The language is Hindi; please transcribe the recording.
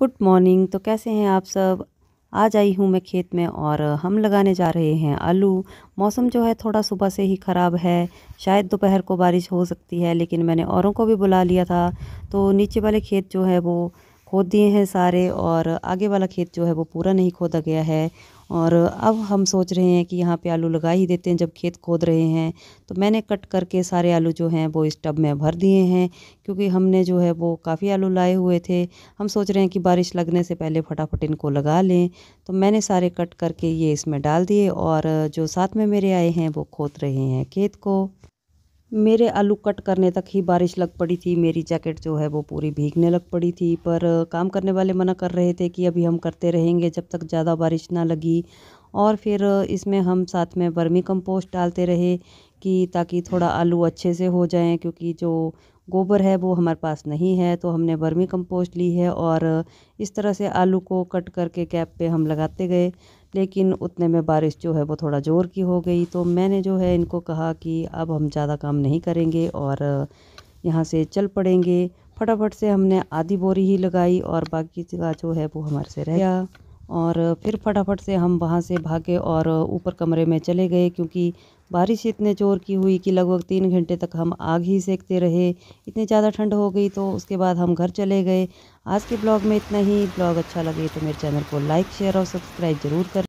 गुड मॉर्निंग तो कैसे हैं आप सब आज आई हूँ मैं खेत में और हम लगाने जा रहे हैं आलू मौसम जो है थोड़ा सुबह से ही ख़राब है शायद दोपहर को बारिश हो सकती है लेकिन मैंने औरों को भी बुला लिया था तो नीचे वाले खेत जो है वो खोद दिए हैं सारे और आगे वाला खेत जो है वो पूरा नहीं खोदा गया है और अब हम सोच रहे हैं कि यहाँ पे आलू लगा ही देते हैं जब खेत खोद रहे हैं तो मैंने कट करके सारे आलू जो हैं वो इस टब में भर दिए हैं क्योंकि हमने जो है वो काफ़ी आलू लाए हुए थे हम सोच रहे हैं कि बारिश लगने से पहले फटाफट इनको लगा लें तो मैंने सारे कट करके ये इसमें डाल दिए और जो साथ में मेरे आए हैं वो खोद रहे हैं खेत को मेरे आलू कट करने तक ही बारिश लग पड़ी थी मेरी जैकेट जो है वो पूरी भीगने लग पड़ी थी पर काम करने वाले मना कर रहे थे कि अभी हम करते रहेंगे जब तक ज़्यादा बारिश ना लगी और फिर इसमें हम साथ में वर्मी कंपोस्ट डालते रहे कि ताकि थोड़ा आलू अच्छे से हो जाएं क्योंकि जो गोबर है वो हमारे पास नहीं है तो हमने वर्मी कंपोस्ट ली है और इस तरह से आलू को कट करके कैप पे हम लगाते गए लेकिन उतने में बारिश जो है वो थोड़ा ज़ोर की हो गई तो मैंने जो है इनको कहा कि अब हम ज़्यादा काम नहीं करेंगे और यहाँ से चल पड़ेंगे फटाफट से हमने आधी बोरी ही लगाई और बाकी जगह जो है वो हमारे से रह गया और फिर फटाफट से हम वहाँ से भागे और ऊपर कमरे में चले गए क्योंकि बारिश इतने ज़ोर की हुई कि लगभग तीन घंटे तक हम आग ही सेकते रहे इतनी ज़्यादा ठंड हो गई तो उसके बाद हम घर चले गए आज के ब्लॉग में इतना ही ब्लॉग अच्छा लगे तो मेरे चैनल को लाइक शेयर और सब्सक्राइब ज़रूर करें